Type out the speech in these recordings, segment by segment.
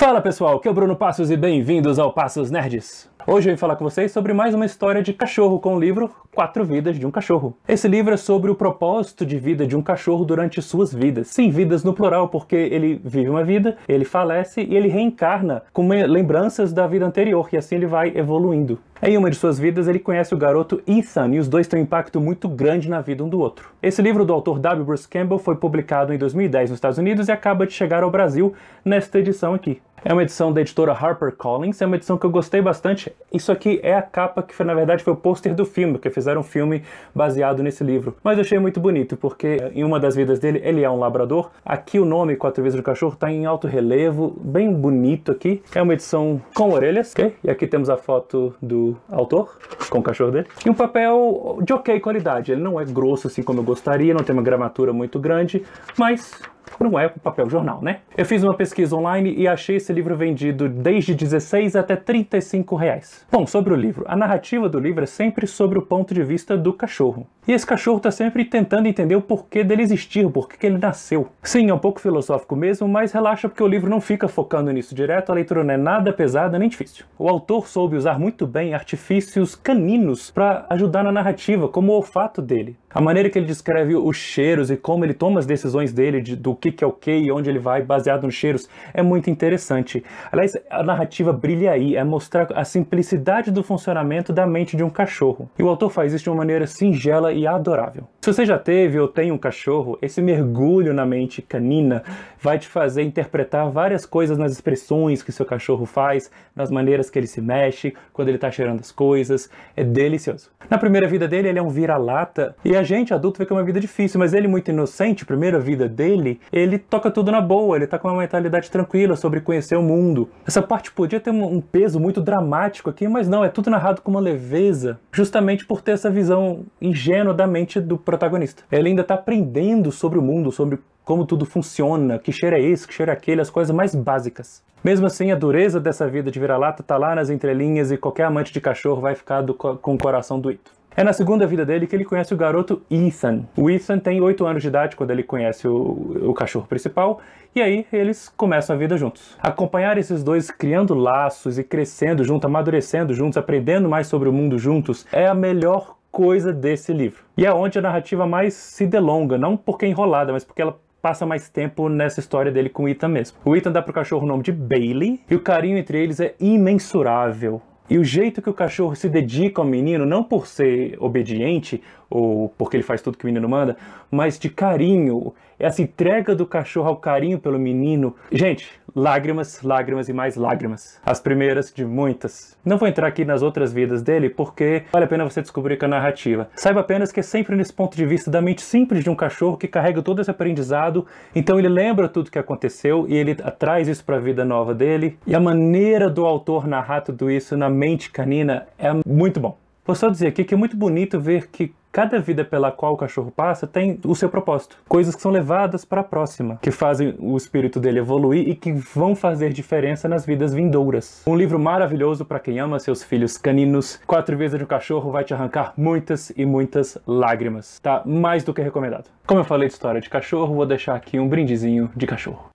Fala pessoal, que é o Bruno Passos e bem-vindos ao Passos Nerds. Hoje eu vim falar com vocês sobre mais uma história de cachorro com o livro Quatro Vidas de um Cachorro. Esse livro é sobre o propósito de vida de um cachorro durante suas vidas. Sim, vidas no plural, porque ele vive uma vida, ele falece e ele reencarna com lembranças da vida anterior e assim ele vai evoluindo. Em uma de suas vidas, ele conhece o garoto Ethan e os dois têm um impacto muito grande na vida um do outro. Esse livro do autor W. Bruce Campbell foi publicado em 2010 nos Estados Unidos e acaba de chegar ao Brasil nesta edição aqui. É uma edição da editora HarperCollins, é uma edição que eu gostei bastante. Isso aqui é a capa que, foi, na verdade, foi o pôster do filme, porque fizeram um filme baseado nesse livro. Mas eu achei muito bonito, porque eh, em uma das vidas dele, ele é um labrador. Aqui o nome, Quatro Vidas do Cachorro, está em alto relevo, bem bonito aqui. É uma edição com orelhas, ok? E aqui temos a foto do autor, com o cachorro dele. E um papel de ok qualidade. Ele não é grosso assim como eu gostaria, não tem uma gramatura muito grande, mas não é para papel jornal, né? Eu fiz uma pesquisa online e achei esse livro vendido desde 16 até 35 reais. Bom, sobre o livro. A narrativa do livro é sempre sobre o ponto de vista do cachorro. E esse cachorro está sempre tentando entender o porquê dele existir, o porquê que ele nasceu. Sim, é um pouco filosófico mesmo, mas relaxa porque o livro não fica focando nisso direto, a leitura não é nada pesada nem difícil. O autor soube usar muito bem artifícios caninos para ajudar na narrativa, como o olfato dele. A maneira que ele descreve os cheiros e como ele toma as decisões dele de, do que, que é o que e onde ele vai, baseado nos cheiros. É muito interessante. Aliás, a narrativa brilha aí, é mostrar a simplicidade do funcionamento da mente de um cachorro. E o autor faz isso de uma maneira singela e adorável. Se você já teve ou tem um cachorro, esse mergulho na mente canina vai te fazer interpretar várias coisas nas expressões que seu cachorro faz, nas maneiras que ele se mexe, quando ele está cheirando as coisas. É delicioso. Na primeira vida dele, ele é um vira-lata, e a gente adulto vê que é uma vida difícil, mas ele, muito inocente, primeira vida dele, ele toca tudo na boa, ele tá com uma mentalidade tranquila sobre conhecer o mundo. Essa parte podia ter um peso muito dramático aqui, mas não, é tudo narrado com uma leveza, justamente por ter essa visão ingênua da mente do protagonista. Ela ainda está aprendendo sobre o mundo, sobre como tudo funciona, que cheiro é esse, que cheiro é aquele, as coisas mais básicas. Mesmo assim, a dureza dessa vida de vira-lata tá lá nas entrelinhas e qualquer amante de cachorro vai ficar do, com o coração doído. É na segunda vida dele que ele conhece o garoto Ethan. O Ethan tem 8 anos de idade quando ele conhece o, o cachorro principal, e aí eles começam a vida juntos. Acompanhar esses dois criando laços e crescendo juntos, amadurecendo juntos, aprendendo mais sobre o mundo juntos, é a melhor coisa desse livro. E é onde a narrativa mais se delonga, não porque é enrolada, mas porque ela passa mais tempo nessa história dele com o Ethan mesmo. O Ethan dá pro cachorro o nome de Bailey, e o carinho entre eles é imensurável. E o jeito que o cachorro se dedica ao menino, não por ser obediente ou porque ele faz tudo que o menino manda, mas de carinho, é essa entrega do cachorro ao carinho pelo menino. Gente, Lágrimas, lágrimas e mais lágrimas. As primeiras de muitas. Não vou entrar aqui nas outras vidas dele porque vale a pena você descobrir com a narrativa. Saiba apenas que é sempre nesse ponto de vista da mente simples de um cachorro que carrega todo esse aprendizado, então ele lembra tudo que aconteceu e ele traz isso para a vida nova dele. E a maneira do autor narrar tudo isso na mente canina é muito bom. Vou só dizer aqui que é muito bonito ver que Cada vida pela qual o cachorro passa tem o seu propósito. Coisas que são levadas para a próxima, que fazem o espírito dele evoluir e que vão fazer diferença nas vidas vindouras. Um livro maravilhoso para quem ama seus filhos caninos. Quatro vezes de um Cachorro vai te arrancar muitas e muitas lágrimas. Tá mais do que recomendado. Como eu falei de história de cachorro, vou deixar aqui um brindezinho de cachorro.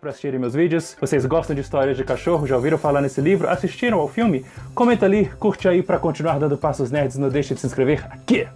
Para por assistirem meus vídeos. Vocês gostam de histórias de cachorro? Já ouviram falar nesse livro? Assistiram ao filme? Comenta ali, curte aí para continuar dando passos nerds. Não deixe de se inscrever aqui.